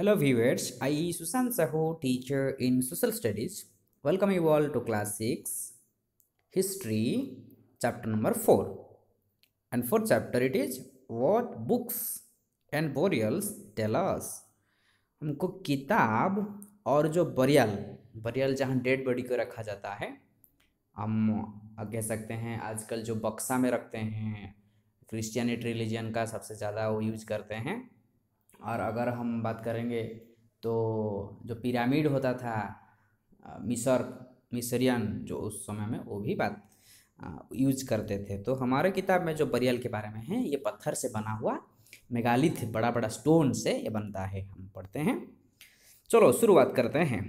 Hello viewers I Sushant Sahu teacher in social studies welcome you all to class six history chapter number four and fourth chapter it is what books and burials tell us हमको किताब और जो burial burial जहाँ dead body को रखा जाता है हम कह सकते हैं आजकल जो बक्सा में रखते हैं क्रिश्चियनिटी रिलीजन का सबसे ज़्यादा वो यूज करते हैं और अगर हम बात करेंगे तो जो पिरामिड होता था मिसर मिसरियन जो उस समय में वो भी बात यूज करते थे तो हमारे किताब में जो बरियल के बारे में है ये पत्थर से बना हुआ मेगालिथ बड़ा बड़ा स्टोन से ये बनता है हम पढ़ते हैं चलो शुरुआत करते हैं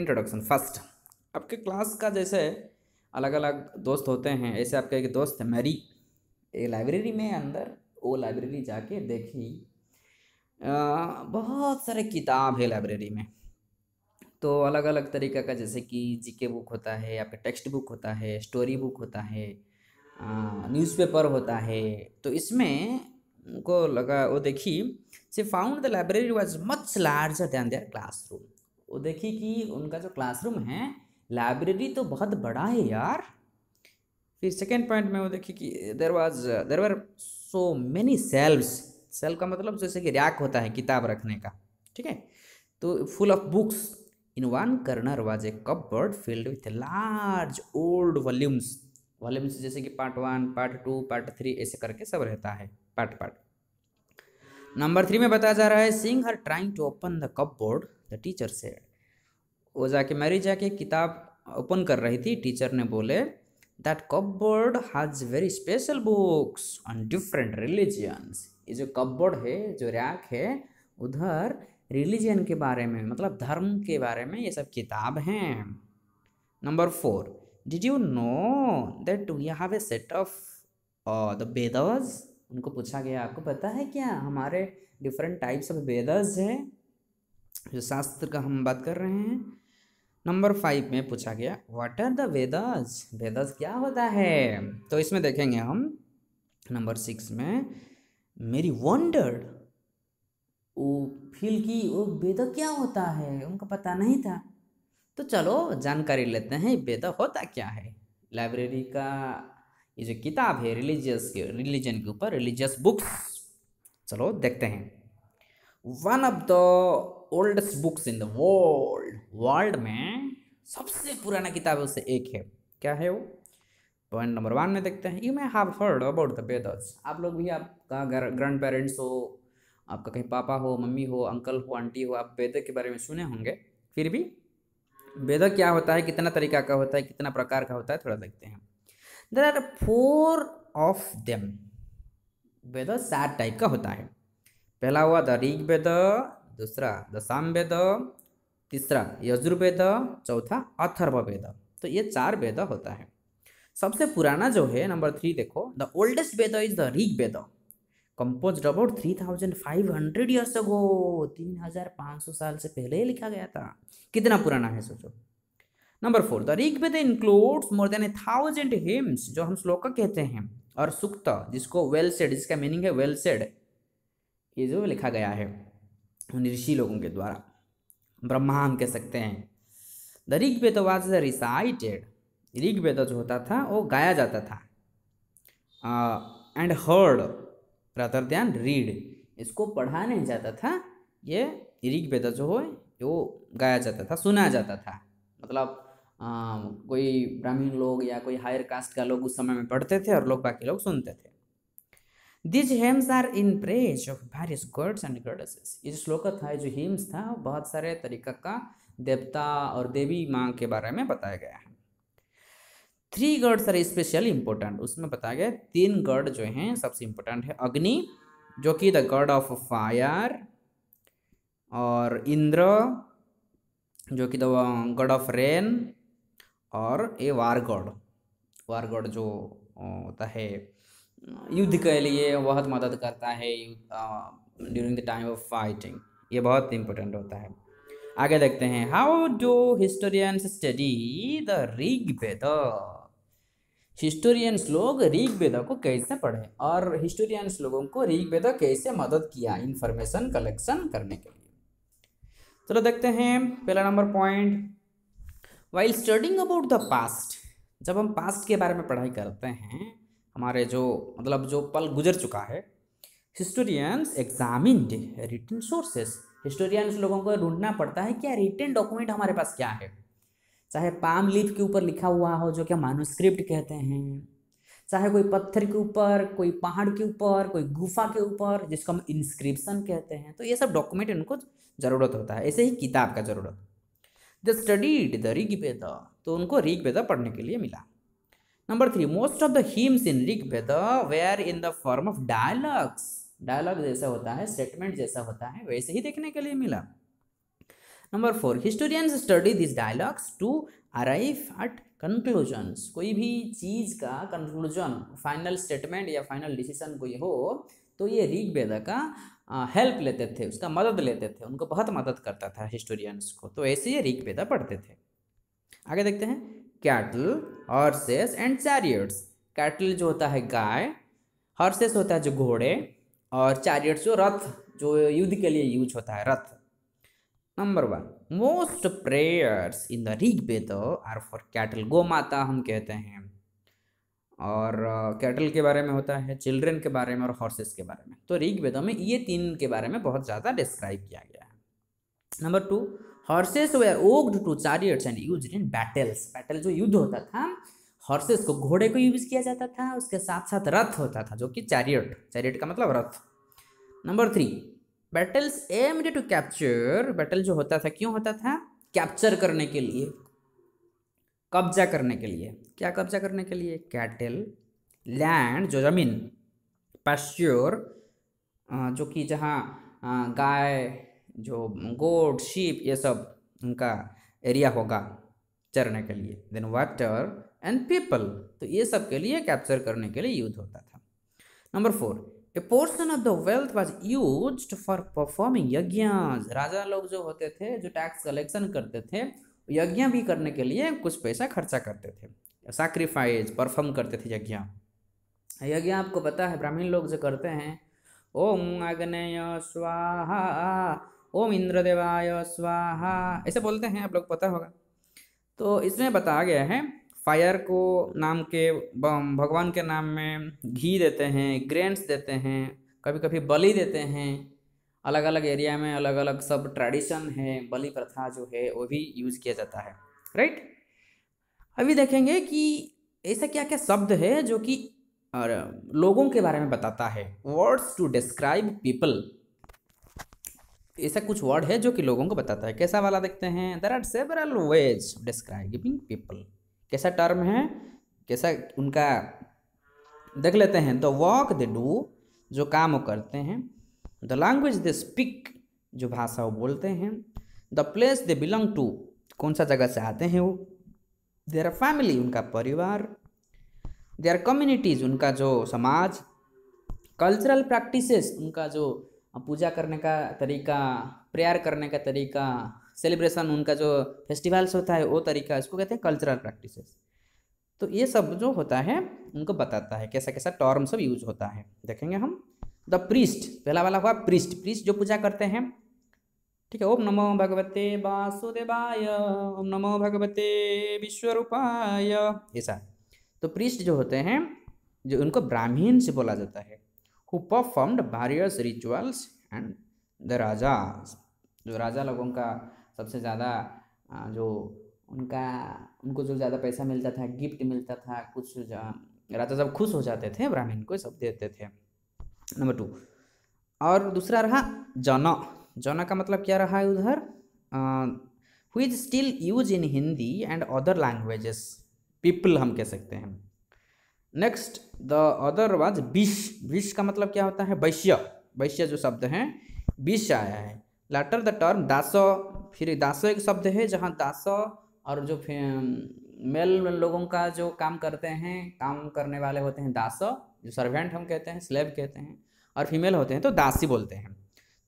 इंट्रोडक्शन फर्स्ट आपके क्लास का जैसे अलग अलग दोस्त होते हैं ऐसे आपका एक दोस्त है मैरी ये लाइब्रेरी में अंदर वो लाइब्रेरी जाके देखी बहुत सारे किताब है लाइब्रेरी में तो अलग अलग तरीका का जैसे कि जीके बुक होता है आपका टेक्स्ट बुक होता है स्टोरी बुक होता है न्यूज़पेपर होता है तो इसमें उनको लगा वो देखी she found the library was much larger than their classroom वो देखी कि उनका जो क्लासरूम है लाइब्रेरी तो बहुत बड़ा है यार फिर सेकेंड पॉइंट में वो देखी कि there was there were so many shelves shelf का मतलब जैसे कि रैक होता है किताब रखने का ठीक है तो full of books in one corner was a cupboard filled with large old volumes volumes जैसे कि part one part two part three ऐसे करके सब रहता है पार्ट पार्ट नंबर थ्री में बताया जा रहा है seeing her trying to open the cupboard the teacher said वो जाके मैरी जाके किताब ओपन कर रही थी टीचर ने बोले that cupboard has very special books on different religions ये जो कपबोर्ड है जो रैक है उधर रिलीजन के बारे में मतलब धर्म के बारे में ये सब किताब हैं number four did you know that we have a set of the Vedas उनको पूछा गया आपको पता है क्या हमारे डिफरेंट टाइप्स ऑफ वेदर्स है जो शास्त्र का हम बात कर रहे हैं नंबर फाइव में पूछा गया what are the Vedas Vedas क्या होता है तो इसमें देखेंगे हम नंबर सिक्स में मेरी वंडर्ड वो फील की वो वेद क्या होता है उनका पता नहीं था तो चलो जानकारी लेते हैं वेद होता क्या है लाइब्रेरी का ये जो किताब है रिलीजियस के रिलीजन के ऊपर रिलीजियस बुक्स चलो देखते हैं one of the oldest books in the world world में सबसे पुराना किताब उससे एक है क्या है वो पॉइंट नंबर वन में देखते हैं you may have heard about the Vedas आप लोग भी आपका घर ग्रैंड पेरेंट्स हो आपका कहीं पापा हो मम्मी हो अंकल हो आंटी हो आप वेद के बारे में सुने होंगे फिर भी वेद क्या होता है कितना तरीका का होता है कितना प्रकार का होता है थोड़ा देखते हैं there are four of them Veda सात टाइप का होता है पहला हुआ द ऋग वेद दूसरा द साम वेद तीसरा यजुर्वेद चौथा अथर्व वेद तो ये चार वेद होता है सबसे पुराना जो है नंबर थ्री देखो the oldest Veda is the Rig Veda compose about three thousand five hundred years ago तीन हजार पाँच सौ साल से पहले ही लिखा गया था कितना पुराना है सोचो number four the Rig Veda includes more than a thousand hymns जो हम श्लोक कहते हैं और सुक्त जिसको वेल सेड जिसका मीनिंग है वेल सेड ये जो लिखा गया है ऋषि लोगों के द्वारा ब्रह्मा हम कह सकते हैं the Rig Veda was recited Rigveda जो होता था वो गाया जाता था एंड हर्ड रादर ध्यान रीड इसको पढ़ा नहीं जाता था ये ऋग्वेद जो हो वो गाया जाता था सुना जाता था मतलब आ, कोई ब्राह्मीण लोग या कोई हायर कास्ट का लोग उस समय में पढ़ते थे और लोग बाकी लोग सुनते थे these hymns are in praise of various gods and goddesses ये जो श्लोक था जो हिम्स था बहुत सारे तरीका का देवता और देवी माँ के बारे में बताया गया है three gods are special important उसमें बताया गया तीन गर्ड जो हैं सबसे इंपॉर्टेंट है अग्नि जो कि द गॉड ऑफ फायर और इंद्र जो कि द गॉड ऑफ रेन और ए वार गॉड वार गॉड जो होता है युद्ध के लिए बहुत मदद करता है during the time of fighting ये बहुत इंपॉर्टेंट होता है आगे देखते हैं how do historians study the Rigveda historians लोग ऋग वेदा को कैसे पढ़े और हिस्टोरियंस लोगों को रीग वेदा कैसे मदद किया इंफॉर्मेशन कलेक्शन करने के लिए चलो देखते हैं पहला number point while studying about the past जब हम पास्ट के बारे में पढ़ाई करते हैं हमारे जो मतलब जो पल गुजर चुका है historians examined written sources historians लोगों को ढूंढना पड़ता है क्या रिटर्न डॉक्यूमेंट हमारे पास क्या है चाहे पाम लीफ के ऊपर लिखा हुआ हो जो कि मानोस्क्रिप्ट कहते हैं चाहे कोई पत्थर के ऊपर कोई पहाड़ के ऊपर कोई गुफा के ऊपर जिसको हम इंस्क्रिप्शन कहते हैं तो ये सब डॉक्यूमेंट इनको ज़रूरत होता है ऐसे ही किताब का ज़रूरत द स्टडीड द रिग तो उनको रिग पढ़ने के लिए मिला number three most of the hymns in Rig Veda were in the form of dialogues dialogue जैसा होता है स्टेटमेंट जैसा होता है वैसे ही देखने के लिए मिला number four historians study this dialogues to arrive at conclusions कोई भी चीज़ का कंक्लूजन फाइनल स्टेटमेंट या फाइनल डिसीजन कोई हो तो ये रिग वेदा का हेल्प लेते थे उसका मदद लेते थे उनको बहुत मदद करता था हिस्टोरियंस को तो ऐसे ये रिग वेदा पढ़ते थे आगे देखते हैं cattle horses and chariots cattle जो होता है गाय हॉर्सेस होता है जो घोड़े और चैरियट्स जो रथ जो युद्ध के लिए यूज होता है रथ number one most prayers in the Rig Veda are for cattle गो माता हम कहते हैं और कैटल के बारे में होता है चिल्ड्रन के बारे में और हॉर्सेस के बारे में तो रिग वेदों तो में ये तीन के बारे में बहुत ज़्यादा डिस्क्राइब किया गया है number two horses were yoked to chariots and used in battles battle जो युद्ध होता था हॉर्सेस को घोड़े को यूज किया जाता था उसके साथ साथ रथ होता था जो कि चैरियट चैरियट का मतलब रथ number three battles aimed to capture battle जो होता था क्यों होता था कैप्चर करने के लिए कब्जा करने के लिए क्या कब्जा करने के लिए कैटल लैंड जो जमीन पश्च्योर जो कि जहाँ गाय जो गोड शीप ये सब उनका एरिया होगा चरने के लिए देन वाटर एंड पीपल तो ये सब के लिए कैप्चर करने के लिए यूज होता था number four a portion of the wealth was used for performing यज्ञ राजा लोग जो होते थे जो टैक्स कलेक्शन करते थे यज्ञ भी करने के लिए कुछ पैसा खर्चा करते थे सैक्रिफाइस परफॉर्म करते थे यज्ञ यज्ञ आपको पता है ब्राह्मीण लोग जो करते हैं ओम अग्नेय स्वाहा ओम इंद्रदेवाय स्वाहा ऐसे बोलते हैं आप लोग पता होगा तो इसमें बताया गया है फायर को नाम के भगवान के नाम में घी देते हैं ग्रेन्स देते हैं कभी कभी बलि देते हैं अलग अलग एरिया में अलग अलग सब ट्रेडिशन है बलि प्रथा जो है वो भी यूज किया जाता है राइट अभी देखेंगे कि ऐसा क्या क्या शब्द है जो कि लोगों के बारे में बताता है वर्ड्स टू डिस्क्राइब पीपल ऐसा कुछ वर्ड है जो कि लोगों को बताता है कैसा वाला देखते हैं there are several ways describing people कैसा टर्म है कैसा उनका देख लेते हैं द वॉक दे डू जो काम वो करते हैं द लैंग्वेज दे स्पीक जो भाषा वो बोलते हैं the place they belong to कौन सा जगह से आते हैं वो आर फैमिली उनका परिवार आर कम्युनिटीज़ उनका जो समाज कल्चरल प्रैक्टिसेस उनका जो पूजा करने का तरीका प्रेयर करने का तरीका सेलिब्रेशन उनका जो फेस्टिवल्स होता है वो तरीका इसको कहते हैं कल्चरल प्रैक्टिसेस तो ये सब जो होता है उनको बताता है कैसा कैसा टर्म सब यूज होता है देखेंगे हम द प्रिस्ट पहला वाला हुआ प्रिस्ट प्रिस्ट जो पूजा करते हैं ठीक है ओम नमो भगवते वासुदेवाय ओम नमो भगवते विश्व रूपाय ऐसा तो प्रिस्ट जो होते हैं जो उनको ब्राह्मीण से बोला जाता है who performed various rituals and the राजा जो राजा लोगों का सबसे ज़्यादा जो उनका उनको जो ज़्यादा पैसा मिलता था गिफ्ट मिलता था कुछ राजा तो सब खुश हो जाते थे ब्राह्मीण को सब देते थे नंबर टू और दूसरा रहा जन जन का मतलब क्या रहा है उधर हुई is still use in Hindi and other languages people हम कह सकते हैं next the other was wish wish का मतलब क्या होता है वैश्य वैश्य जो शब्द हैं विश आया है लेटर द टर्म दास फिर दासो एक शब्द है जहाँ दासो और जो मेल लोगों का जो काम करते हैं काम करने वाले होते हैं दासो जो सर्वेंट हम कहते हैं स्लेब कहते हैं और फीमेल होते हैं तो दासी बोलते हैं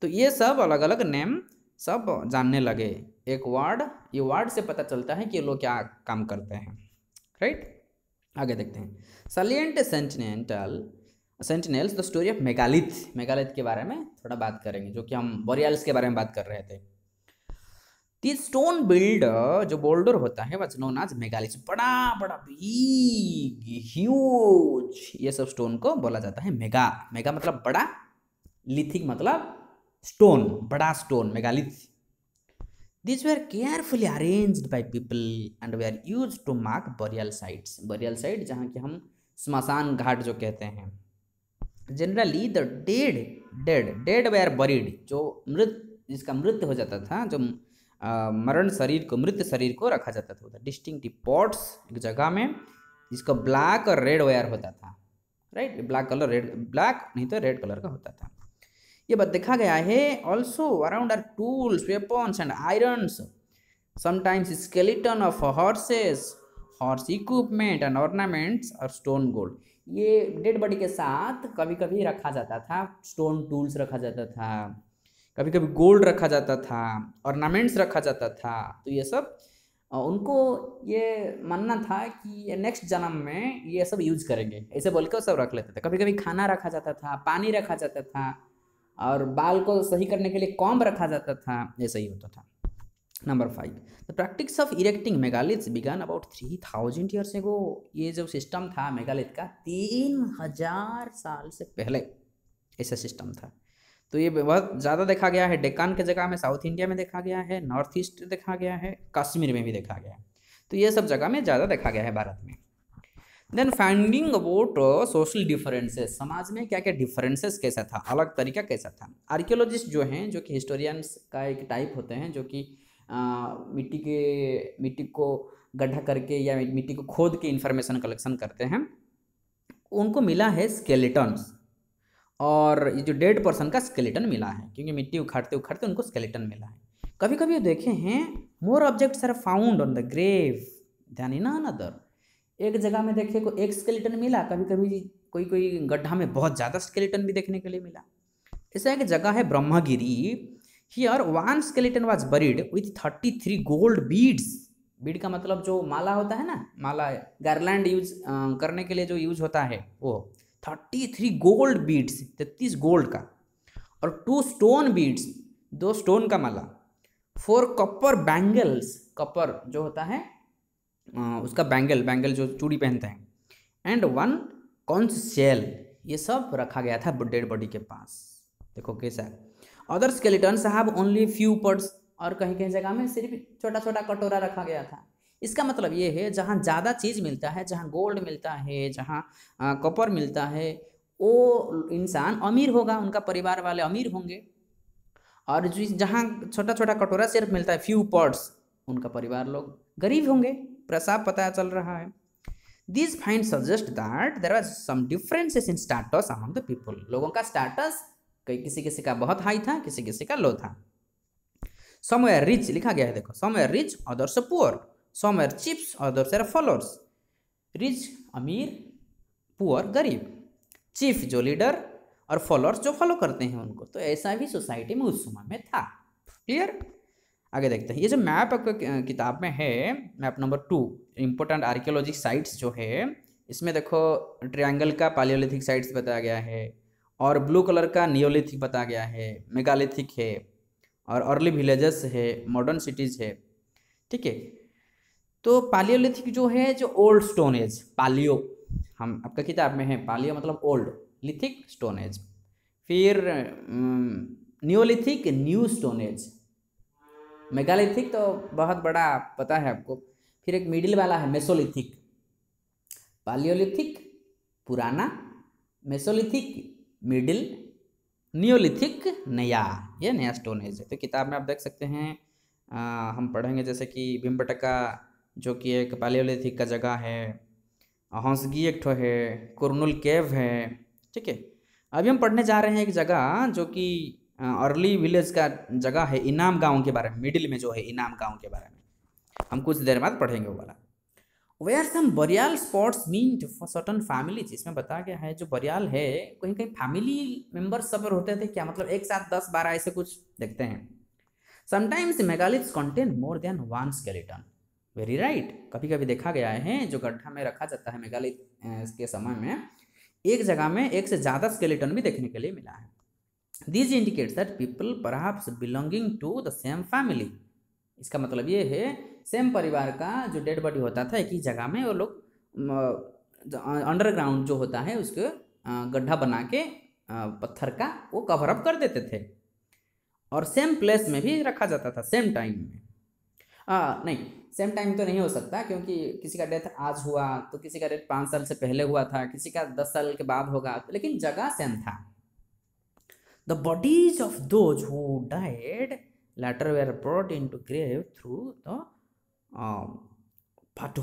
तो ये सब अलग अलग नेम सब जानने लगे एक वार्ड ये वार्ड से पता चलता है कि लोग क्या काम करते हैं राइट आगे देखते हैं salient sentimental sentinels the story of megalith megalith के बारे में थोड़ा बात करेंगे जो कि हम बोरियाल्स के बारे में बात कर रहे थे दी स्टोन बिल्डर जो बोल्डर होता है वॉज नोन आज मेगालिथ बड़ा बड़ा बिग ह्यूज ये सब स्टोन को बोला जाता है मेगा मेगा मतलब बड़ा लिथिक मतलब स्टोन बड़ा stone megalith this These carefully carefully arranged people and they are use to mark burial sites. Burial site जहाँ कि हम स्मशान घाट जो कहते हैं generally the dead dead dead are buried जो मृत जिसका मृत हो जाता था जो मरण शरीर को मृत शरीर को रखा जाता था डिस्टिंग पॉट्स एक जगह में जिसका ब्लैक और रेड वायर होता था right black colour red black नहीं तो रेड कलर का होता था ये बात देखा गया है also around are tools weapons and irons sometimes skeleton of horses horse equipment and ornaments और स्टोन गोल्ड ये डेड बॉडी के साथ कभी कभी रखा जाता था स्टोन टूल्स रखा जाता था कभी कभी गोल्ड रखा जाता था ऑर्नामेंट्स रखा जाता था तो ये सब उनको ये मानना था कि नेक्स्ट जन्म में ये सब यूज करेंगे ऐसे बोल के सब रख लेते थे कभी कभी खाना रखा जाता था पानी रखा जाता था और बाल को सही करने के लिए कॉम्ब रखा जाता था ऐसा ही होता था number five the practice of erecting megaliths began about three thousand years ago ये जो सिस्टम था मेगालिथ का तीन हजार साल से पहले ऐसा सिस्टम था तो ये बहुत ज़्यादा देखा गया है डेकान के जगह में साउथ इंडिया में देखा गया है नॉर्थ ईस्ट देखा गया है कश्मीर में भी देखा गया है तो ये सब जगह में ज़्यादा देखा गया है भारत में then finding about social differences समाज में क्या क्या डिफरेंसेस कैसा था अलग तरीका कैसा था आर्कियोलॉजिस्ट जो हैं जो कि हिस्टोरियंस का एक टाइप होते हैं जो कि मिट्टी के मिट्टी को गड्ढा करके या मिट्टी को खोद के इन्फॉर्मेशन कलेक्शन करते हैं उनको मिला है स्केलेटन्स और ये जो डेड पर्सन का स्केलेटन मिला है क्योंकि मिट्टी उखाड़ते उखाड़ते उनको स्केलेटन मिला है कभी कभी देखे हैं more objects are found on the grave ध्यान ना अनदर एक जगह में देखे को एक स्केलेटन मिला कभी कभी कोई कोई गड्ढा में बहुत ज़्यादा स्केलेटन भी देखने के लिए मिला ऐसा एक जगह है Brahmagiri here one skeleton was buried with thirty three gold beads bead का मतलब जो माला होता है ना माला गार्लैंड यूज करने के लिए जो यूज होता है वो थर्टी थ्री गोल्ड बीड्स तैतीस गोल्ड का और टू स्टोन बीड्स दो स्टोन का माला फोर कपर बैंगल्स कपर जो होता है उसका बैंगल बैंगल जो चूड़ी पहनते हैं एंड वन कॉन्स शेल ये सब रखा गया था डेड बॉडी के पास देखो कैसा other skeletons have only few parts और कहीं कहीं जगह में सिर्फ छोटा छोटा कटोरा रखा गया था इसका मतलब ये है जहाँ ज़्यादा चीज़ मिलता है जहाँ गोल्ड मिलता है जहाँ कॉपर मिलता है वो इंसान अमीर होगा उनका परिवार वाले अमीर होंगे और जिस जहाँ छोटा छोटा कटोरा सिर्फ मिलता है फ्यू पर्ट्स उनका परिवार लोग गरीब होंगे प्रसाद पता चल रहा है this find suggest that there are some differences in status among the people लोगों का स्टाटस कई किसी किसी का बहुत हाई था किसी किसी का लो था समवेयर रिच लिखा गया है देखो some were rich others poor some were chiefs others are followers rich अमीर पुअर गरीब चीफ जो लीडर और फॉलोअर्स जो फॉलो करते हैं उनको तो ऐसा भी सोसाइटी में उस समय में था क्लियर आगे देखते हैं ये जो मैप आपके किताब में है map number two important archaeologic sites जो है इसमें देखो ट्रायंगल का पालियोलिथिक साइट्स बताया गया है और ब्लू कलर का नियोलिथिक बताया गया है मेगालिथिक है और अर्ली विलेजेस है मॉडर्न सिटीज़ है ठीक है तो पालियोलिथिक जो है जो ओल्ड स्टोन एज पालियो हम आपका किताब में है पालियो मतलब ओल्ड लिथिक स्टोन एज फिर neolithic new stone age megalithic तो बहुत बड़ा पता है आपको फिर एक मिडिल वाला है मेसोलिथिक पालियोलिथिक पुराना मेसोलिथिक मिडिल नियोलिथिक नया ये नया स्टोन एज है तो किताब में आप देख सकते हैं आ, हम पढ़ेंगे जैसे कि बिम्बटका जो कि एक पालियोलिथिक का जगह है हौसगी एक ठो है कुरनुल केव है ठीक है अभी हम पढ़ने जा रहे हैं एक जगह जो कि अर्ली विलेज का जगह है इनाम गांव के बारे में मिडिल में जो है इनाम गांव के बारे में हम कुछ देर बाद पढ़ेंगे वो वाला where some burial spots mean for certain families इसमें बताया गया है जो बरियाल है कहीं कहीं फैमिली मेंबर्स सब होते थे क्या मतलब एक साथ दस बारह ऐसे कुछ देखते हैं sometimes megaliths contain more than one skeleton very right कभी कभी देखा गया है जो गड्ढा में रखा जाता है मेगालिथ के समय में एक जगह में एक से ज़्यादा स्केलेटन भी देखने के लिए मिला है दिस इंडिकेट्स दैट पीपल पर belonging to the same family इसका मतलब ये है सेम परिवार का जो डेड बॉडी होता था एक ही जगह में वो लोग अंडरग्राउंड जो होता है उसके गड्ढा बना के पत्थर का वो कवर अप कर देते थे और सेम प्लेस में भी रखा जाता था सेम टाइम में आ, नहीं सेम टाइम तो नहीं हो सकता क्योंकि किसी का डेथ आज हुआ तो किसी का डेथ पाँच साल से पहले हुआ था किसी का दस साल के बाद होगा तो लेकिन जगह सेम था the bodies of those who died later were brought into grave through the port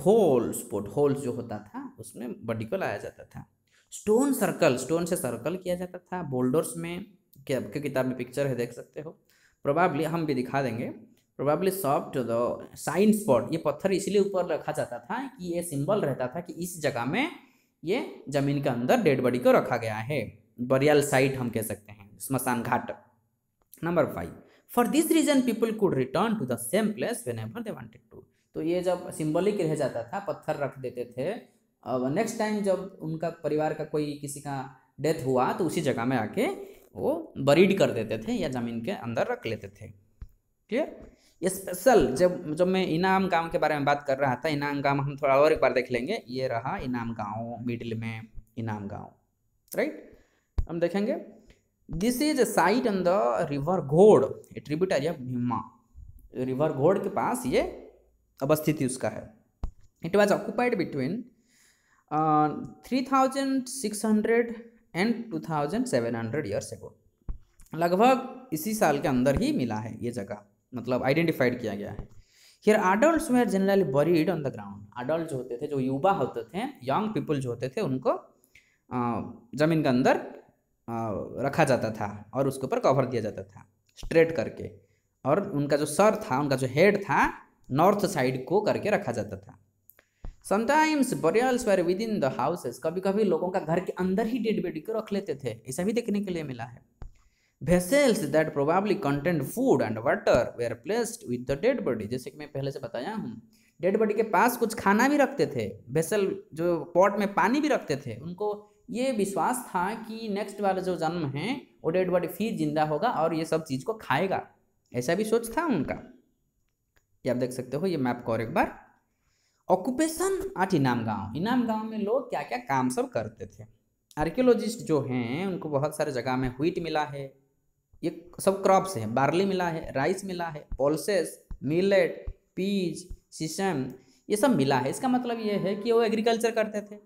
holes जो होता था उसमें बॉडी को लाया जाता था स्टोन सर्कल स्टोन से सर्कल किया जाता था बोल्डर्स में आपके किताब में पिक्चर है देख सकते हो प्रोबेबली हम भी दिखा देंगे probably soft the sign spot ये पत्थर इसलिए ऊपर रखा जाता था कि ये सिंबल रहता था कि इस जगह में ये जमीन के अंदर डेड बॉडी को रखा गया है बरियल साइट हम कह सकते हैं स्मशान घाट number five for this reason people could return to the same place whenever they wanted to तो ये जब सिंबलिक रह जाता था पत्थर रख देते थे अब नेक्स्ट टाइम जब उनका परिवार का कोई किसी का डेथ हुआ तो उसी जगह में आके वो बरीड कर देते थे या ज़मीन के अंदर रख लेते थे क्लियर ये स्पेशल जब जब मैं इनाम गांव के बारे में बात कर रहा था इनाम गांव हम थोड़ा और एक बार देख लेंगे ये रहा इनाम गांव मिडिल में इनाम गांव राइट हम देखेंगे this is a site on the river Ghod a tributary of Bhima river Ghod के पास ये अवस्थिति उसका है it was occupied between three thousand six hundred and two thousand seven hundred years ago लगभग इसी साल के अंदर ही मिला है ये जगह मतलब आइडेंटिफाइड किया गया है here adult were generally buried on the ground adult जो होते थे जो युवा होते थे यंग पीपल जो होते थे उनको uh, ज़मीन के अंदर uh, रखा जाता था और उसके ऊपर कवर दिया जाता था स्ट्रेट करके और उनका जो सर था उनका जो हेड था नॉर्थ साइड को करके रखा जाता था sometimes burials were within the houses कभी कभी लोगों का घर के अंदर ही डेड बॉडी को रख लेते थे ऐसा भी देखने के लिए मिला है vessels that probably content food and water were placed with the dead body जैसे कि मैं पहले से बताया हूँ डेड बॉडी के पास कुछ खाना भी रखते थे वेसल जो पॉट में पानी भी रखते थे उनको ये विश्वास था कि नेक्स्ट वाला जो जन्म है वो डेड बॉडी फिर जिंदा होगा और ये सब चीज़ को खाएगा ऐसा भी सोच था उनका ये आप देख सकते हो ये मैप को और एक बार ऑक्यूपेशन आठ इनाम गांव इनाम गांव में लोग क्या क्या काम सब करते थे आर्कियोलॉजिस्ट जो हैं उनको बहुत सारे जगह में व्हीट मिला है ये सब क्रॉप्स हैं बार्ली मिला है राइस मिला है पोल्सेस मिलेट पीज शीशम ये सब मिला है इसका मतलब ये है कि वो एग्रीकल्चर करते थे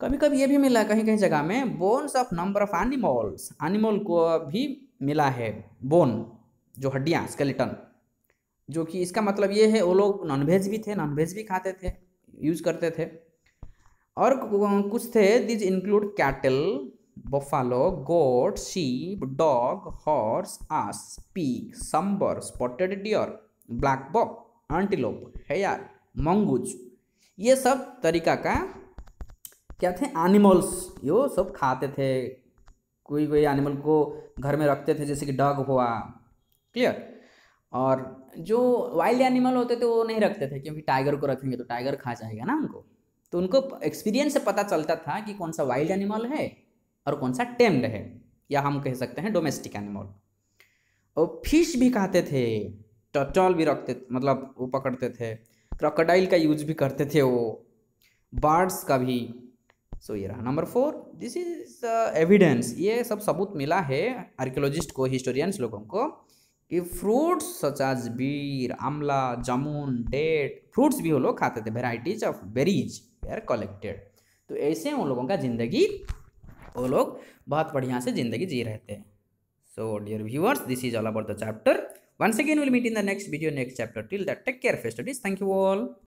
कभी कभी ये भी मिला कहीं कहीं जगह में bones of number of animals animal को भी मिला है बोन जो हड्डियाँ स्केलेटन जो कि इसका मतलब ये है वो लोग नॉनवेज भी थे नॉनवेज भी खाते थे यूज करते थे और कुछ थे these include cattle buffalo goat sheep dog horse ass pig sambar spotted deer blackbuck antelope hare mongoose ये सब तरीका का क्या थे एनिमल्स यो सब खाते थे कोई कोई एनिमल को घर में रखते थे जैसे कि डॉग हुआ क्लियर और जो वाइल्ड एनिमल होते थे वो नहीं रखते थे क्योंकि टाइगर को रखेंगे तो टाइगर खा जाएगा ना उनको तो उनको एक्सपीरियंस से पता चलता था कि कौन सा वाइल्ड एनिमल है और कौन सा टेम्ड है या हम कह सकते हैं डोमेस्टिक एनिमल और फिश भी खाते थे टटल भी रखते मतलब वो पकड़ते थे क्रोकोडाइल का यूज भी करते थे वो बर्ड्स का भी सो so, ये रहा number four this is evidence ये सब सबूत मिला है आर्कियोलॉजिस्ट को हिस्टोरियंस लोगों को कि fruits such as ber amla jamun date fruits भी वो लोग खाते थे varieties of berries are collected तो ऐसे उन लोगों का ज़िंदगी वो लोग बहुत बढ़िया से ज़िंदगी जी रहे थे so dear viewers this is all about the chapter once again will meet in the next video next chapter till that take care फेस्टडीज थैंक यू ऑल